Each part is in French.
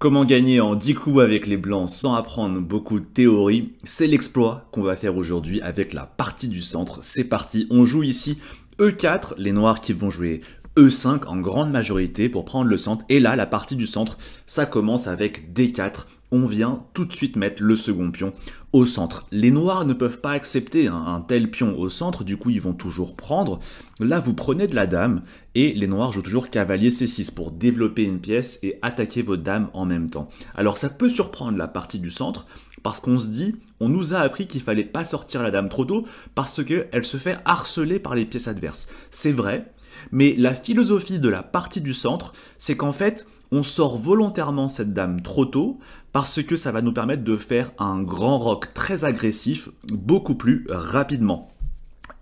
Comment gagner en 10 coups avec les blancs sans apprendre beaucoup de théorie C'est l'exploit qu'on va faire aujourd'hui avec la partie du centre. C'est parti, on joue ici E4, les noirs qui vont jouer E5 en grande majorité pour prendre le centre. Et là, la partie du centre, ça commence avec D4 on vient tout de suite mettre le second pion au centre. Les noirs ne peuvent pas accepter un, tel pion au centre, du coup ils vont toujours prendre. Là vous prenez de la dame, et les noirs jouent toujours cavalier c6 pour développer une pièce et attaquer votre dame en même temps. Alors ça peut surprendre la partie du centre, parce qu'on se dit, on nous a appris qu'il fallait pas sortir la dame trop tôt, parce qu'elle se fait harceler par les pièces adverses. C'est vrai, mais la philosophie de la partie du centre, c'est qu'en fait, on sort volontairement cette dame trop tôt parce que ça va nous permettre de faire un grand rock très agressif beaucoup plus rapidement.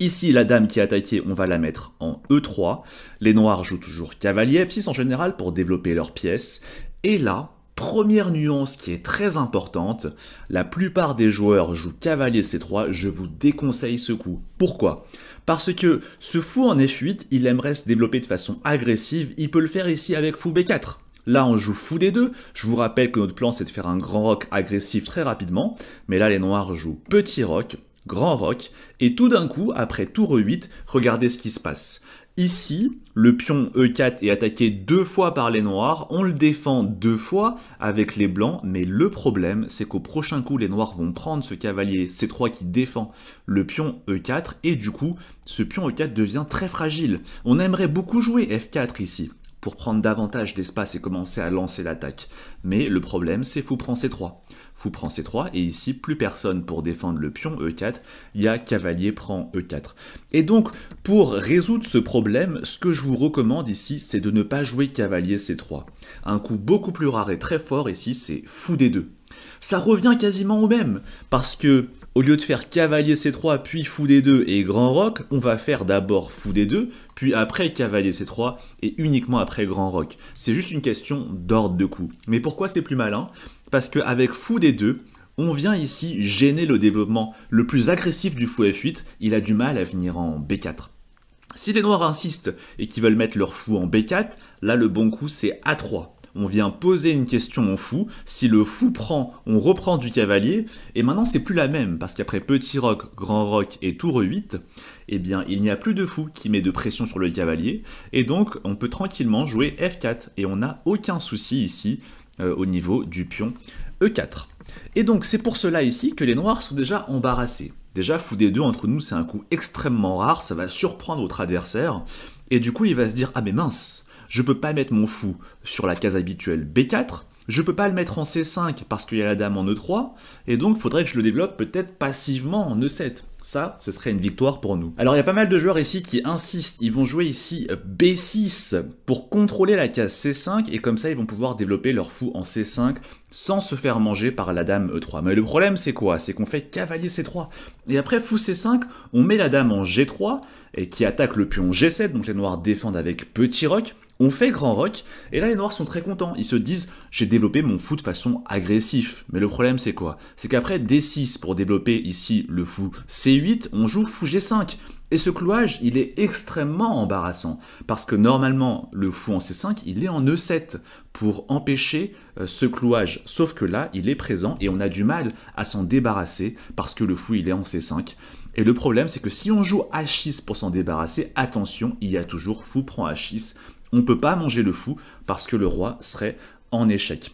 Ici, la dame qui est attaquée, on va la mettre en E3. Les noirs jouent toujours cavalier F6 en général pour développer leurs pièces. Et là, Première nuance qui est très importante, la plupart des joueurs jouent cavalier C3, je vous déconseille ce coup. Pourquoi Parce que ce fou en F8, il aimerait se développer de façon agressive, il peut le faire ici avec fou B4. Là, on joue fou D2. Je vous rappelle que notre plan, c'est de faire un grand rock agressif très rapidement. Mais là, les noirs jouent petit rock, grand rock. Et tout d'un coup, après tour 8, regardez ce qui se passe. Ici, le pion E4 est attaqué deux fois par les noirs, on le défend deux fois avec les blancs, mais le problème, c'est qu'au prochain coup, les noirs vont prendre ce cavalier C3 qui défend le pion E4, et du coup, ce pion E4 devient très fragile. On aimerait beaucoup jouer F4 ici, pour prendre davantage d'espace et commencer à lancer l'attaque. Mais le problème, c'est fou prend C3. Fou prend C3, et ici, plus personne pour défendre le pion E4, il y a cavalier prend E4. Et donc, pour résoudre ce problème, ce que je vous recommande ici, c'est de ne pas jouer cavalier C3. Un coup beaucoup plus rare et très fort ici, c'est fou D2 ça revient quasiment au même. Parce que, au lieu de faire cavalier C3, puis fou D2 et grand roc, on va faire d'abord fou D2, puis après cavalier C3, et uniquement après grand roc. C'est juste une question d'ordre de coup. Mais pourquoi c'est plus malin Parce qu'avec fou D2, on vient ici gêner le développement le plus agressif du fou F8, il a du mal à venir en B4. Si les noirs insistent et qu'ils veulent mettre leur fou en B4, là le bon coup c'est A3 on vient poser une question au fou, si le fou prend, on reprend du cavalier, et maintenant c'est plus la même, parce qu'après petit roc, grand roc et tour 8, eh bien il n'y a plus de fou qui met de pression sur le cavalier, et donc on peut tranquillement jouer F4, et on n'a aucun souci ici euh, au niveau du pion E4. Et donc c'est pour cela ici que les noirs sont déjà embarrassés. Déjà, fou des deux entre nous, c'est un coup extrêmement rare, ça va surprendre votre adversaire, et du coup il va se dire « Ah mais mince !» Je peux pas mettre mon fou sur la case habituelle B4. Je peux pas le mettre en C5 parce qu'il y a la dame en E3. Et donc, il faudrait que je le développe peut-être passivement en E7. Ça, ce serait une victoire pour nous. Alors, il y a pas mal de joueurs ici qui insistent. Ils vont jouer ici euh, B6 pour contrôler la case C5 et comme ça, ils vont pouvoir développer leur fou en C5 sans se faire manger par la dame E3. Mais le problème, c'est quoi C'est qu'on fait cavalier C3. Et après fou C5, on met la dame en G3 et qui attaque le pion G7. Donc, les noirs défendent avec petit roc. On fait grand rock, et là les noirs sont très contents. Ils se disent j'ai développé mon fou de façon agressive. Mais le problème c'est quoi C'est qu'après D6 pour développer ici le fou C8, on joue fou G5. Et ce clouage, il est extrêmement embarrassant, parce que normalement, le fou en C5, il est en E7, pour empêcher euh, ce clouage. Sauf que là, il est présent, et on a du mal à s'en débarrasser, parce que le fou, il est en C5. Et le problème, c'est que si on joue H6 pour s'en débarrasser, attention, il y a toujours fou prend H6, on ne peut pas manger le fou parce que le roi serait en échec.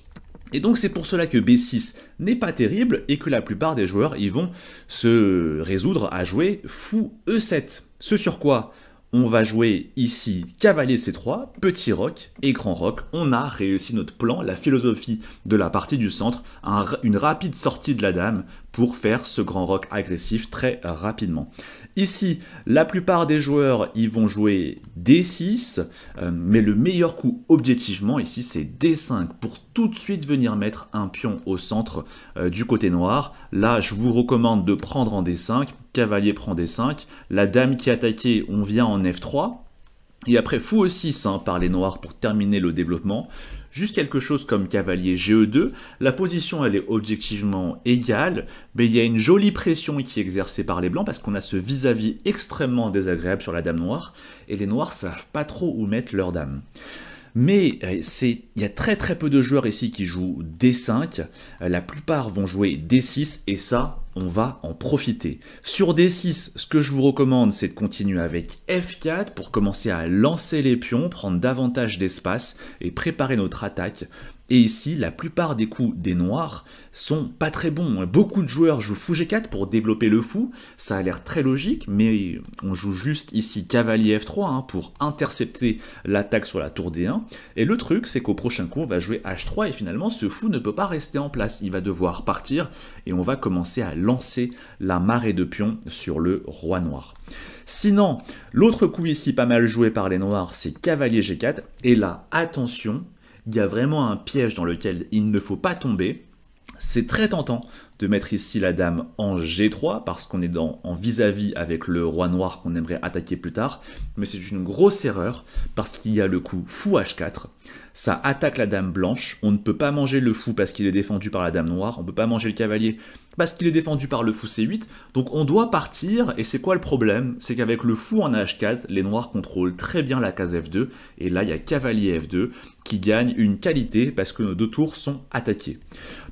Et donc c'est pour cela que B6 n'est pas terrible et que la plupart des joueurs ils vont se résoudre à jouer fou E7. Ce sur quoi on va jouer ici cavalier C3, petit roc et grand roc. On a réussi notre plan, la philosophie de la partie du centre, une rapide sortie de la dame pour faire ce grand rock agressif très rapidement. Ici, la plupart des joueurs, ils vont jouer D6, euh, mais le meilleur coup objectivement ici, c'est D5 pour tout de suite venir mettre un pion au centre euh, du côté noir. Là, je vous recommande de prendre en D5, cavalier prend D5, la dame qui attaquait on vient en F3, et après fou aussi 6 hein, par les noirs pour terminer le développement juste quelque chose comme cavalier GE2, la position elle est objectivement égale, mais il y a une jolie pression qui est exercée par les blancs parce qu'on a ce vis-à-vis extrêmement désagréable sur la dame noire, et les noirs savent pas trop où mettre leur dame. Mais euh, il y a très très peu de joueurs ici qui jouent D5, euh, la plupart vont jouer D6, et ça, on va en profiter. Sur D6, ce que je vous recommande, c'est de continuer avec F4 pour commencer à lancer les pions, prendre davantage d'espace et préparer notre attaque et ici, la plupart des coups des noirs sont pas très bons. Beaucoup de joueurs jouent fou g4 pour développer le fou. Ça a l'air très logique, mais on joue juste ici cavalier f3 hein, pour intercepter l'attaque sur la tour d1. Et le truc, c'est qu'au prochain coup, on va jouer h3 et finalement, ce fou ne peut pas rester en place. Il va devoir partir et on va commencer à lancer la marée de pions sur le roi noir. Sinon, l'autre coup ici pas mal joué par les noirs, c'est cavalier g4. Et là, attention, il y a vraiment un piège dans lequel il ne faut pas tomber. C'est très tentant de mettre ici la dame en G3 parce qu'on est dans, en vis-à-vis -vis avec le roi noir qu'on aimerait attaquer plus tard, mais c'est une grosse erreur parce qu'il y a le coup fou H4, ça attaque la dame blanche, on ne peut pas manger le fou parce qu'il est défendu par la dame noire, on ne peut pas manger le cavalier parce qu'il est défendu par le fou C8, donc on doit partir, et c'est quoi le problème C'est qu'avec le fou en H4, les noirs contrôlent très bien la case F2, et là il y a cavalier F2, qui gagne une qualité parce que nos deux tours sont attaqués.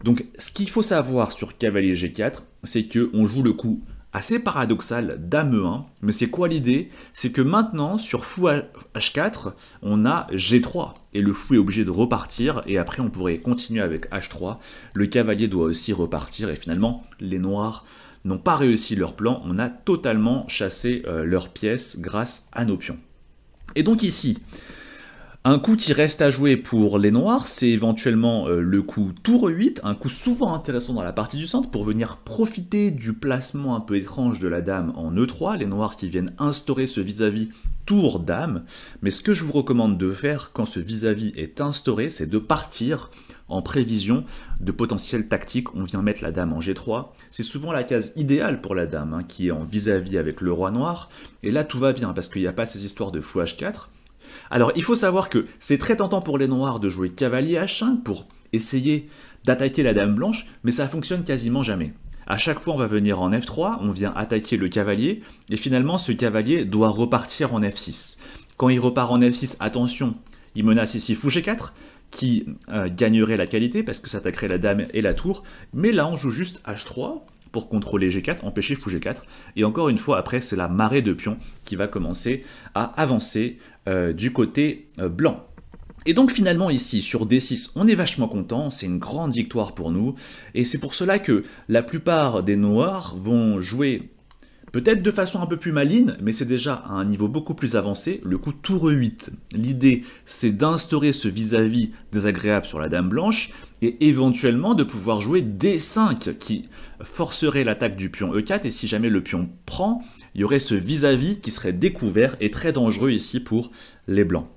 Donc ce qu'il faut savoir sur cavalier g4, c'est qu'on joue le coup assez paradoxal dame 1 mais c'est quoi l'idée C'est que maintenant sur fou h4, on a g3 et le fou est obligé de repartir et après on pourrait continuer avec h3. Le cavalier doit aussi repartir et finalement les noirs n'ont pas réussi leur plan, on a totalement chassé leur leurs pièces grâce à nos pions. Et donc ici, un coup qui reste à jouer pour les noirs, c'est éventuellement euh, le coup tour 8, un coup souvent intéressant dans la partie du centre pour venir profiter du placement un peu étrange de la dame en E3, les noirs qui viennent instaurer ce vis-à-vis tour dame, mais ce que je vous recommande de faire quand ce vis-à-vis est instauré, c'est de partir en prévision de potentiel tactique. On vient mettre la dame en G3, c'est souvent la case idéale pour la dame hein, qui est en vis-à-vis -vis avec le roi noir, et là tout va bien parce qu'il n'y a pas ces histoires de fou H4, alors il faut savoir que c'est très tentant pour les noirs de jouer cavalier H5 pour essayer d'attaquer la dame blanche, mais ça fonctionne quasiment jamais. À chaque fois, on va venir en F3, on vient attaquer le cavalier, et finalement, ce cavalier doit repartir en F6. Quand il repart en F6, attention, il menace ici fou G4, qui euh, gagnerait la qualité parce que ça attaquerait la dame et la tour. Mais là, on joue juste H3, pour contrôler G4, empêcher fou G4. Et encore une fois, après, c'est la marée de pions qui va commencer à avancer euh, du côté euh, blanc. Et donc finalement ici, sur D6, on est vachement content, c'est une grande victoire pour nous, et c'est pour cela que la plupart des noirs vont jouer Peut-être de façon un peu plus maligne, mais c'est déjà à un niveau beaucoup plus avancé, le coup tour 8. L'idée, c'est d'instaurer ce vis-à-vis désagréable sur la dame blanche, et éventuellement de pouvoir jouer D5, qui forcerait l'attaque du pion E4, et si jamais le pion prend, il y aurait ce vis-à-vis qui serait découvert et très dangereux ici pour les blancs.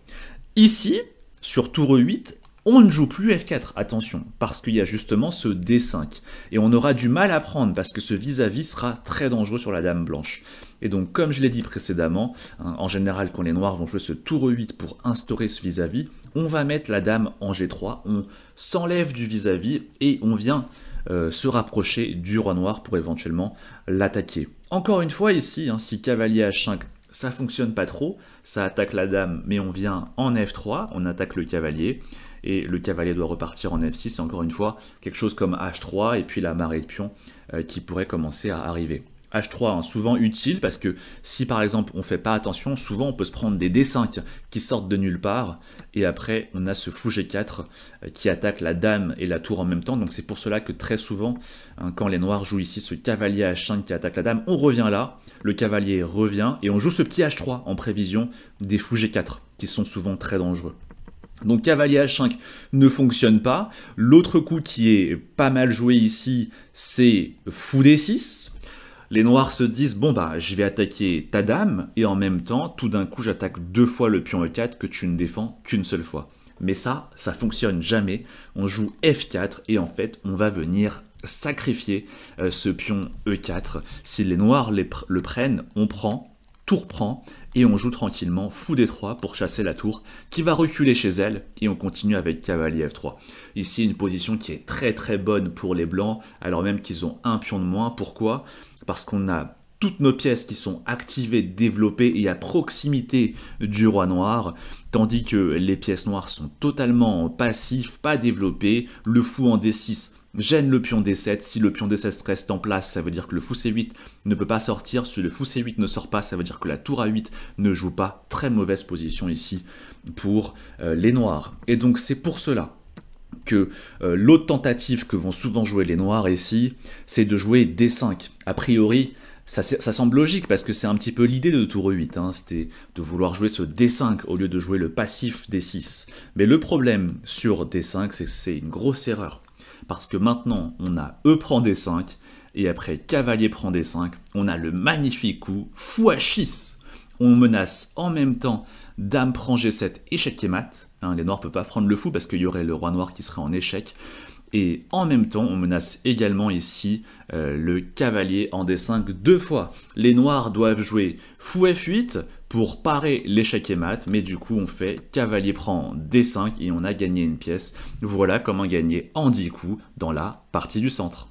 Ici, sur tour e 8, on ne joue plus F4, attention, parce qu'il y a justement ce D5. Et on aura du mal à prendre, parce que ce vis-à-vis sera très dangereux sur la dame blanche. Et donc, comme je l'ai dit précédemment, hein, en général, quand les noirs vont jouer ce tour E8 pour instaurer ce vis-à-vis, on va mettre la dame en G3, on s'enlève du vis-à-vis et on vient euh, se rapprocher du roi noir pour éventuellement l'attaquer. Encore une fois, ici, hein, si cavalier H5, ça fonctionne pas trop, ça attaque la dame, mais on vient en F3, on attaque le cavalier, et le cavalier doit repartir en f6. encore une fois, quelque chose comme h3 et puis la marée de pion euh, qui pourrait commencer à arriver. H3, hein, souvent utile parce que si par exemple on fait pas attention, souvent on peut se prendre des D5 qui sortent de nulle part et après on a ce fou G4 euh, qui attaque la dame et la tour en même temps. Donc c'est pour cela que très souvent, hein, quand les noirs jouent ici ce cavalier H5 qui attaque la dame, on revient là, le cavalier revient et on joue ce petit H3 en prévision des fougés G4 qui sont souvent très dangereux. Donc cavalier h5 ne fonctionne pas. L'autre coup qui est pas mal joué ici, c'est fou d6. Les noirs se disent, bon bah, je vais attaquer ta dame, et en même temps, tout d'un coup, j'attaque deux fois le pion e4 que tu ne défends qu'une seule fois. Mais ça, ça fonctionne jamais. On joue f4, et en fait, on va venir sacrifier euh, ce pion e4. Si les noirs le prennent, on prend, Tour prend et on joue tranquillement fou d3 pour chasser la tour qui va reculer chez elle et on continue avec cavalier f3. Ici une position qui est très très bonne pour les blancs alors même qu'ils ont un pion de moins. Pourquoi Parce qu'on a toutes nos pièces qui sont activées, développées et à proximité du roi noir, tandis que les pièces noires sont totalement passives, pas développées, le fou en D6 gêne le pion D7. Si le pion D7 reste en place, ça veut dire que le fou C8 ne peut pas sortir. Si le fou C8 ne sort pas, ça veut dire que la tour A8 ne joue pas. Très mauvaise position ici pour euh, les noirs. Et donc c'est pour cela que euh, l'autre tentative que vont souvent jouer les noirs ici, c'est de jouer D5. A priori, ça, semble logique parce que c'est un petit peu l'idée de tour 8, hein. c'était de vouloir jouer ce D5 au lieu de jouer le passif D6. Mais le problème sur D5, c'est que c'est une grosse erreur parce que maintenant on a E prend D5, et après cavalier prend D5, on a le magnifique coup fou à 6 On menace en même temps dame prend G7, échec et mat. Hein, les noirs ne peuvent pas prendre le fou parce qu'il y aurait le roi noir qui serait en échec. Et en même temps, on menace également ici euh, le cavalier en D5 deux fois. Les noirs doivent jouer fou F8, pour parer l'échec et mat, mais du coup on fait cavalier prend D5 et on a gagné une pièce. Voilà comment gagner en 10 coups dans la partie du centre.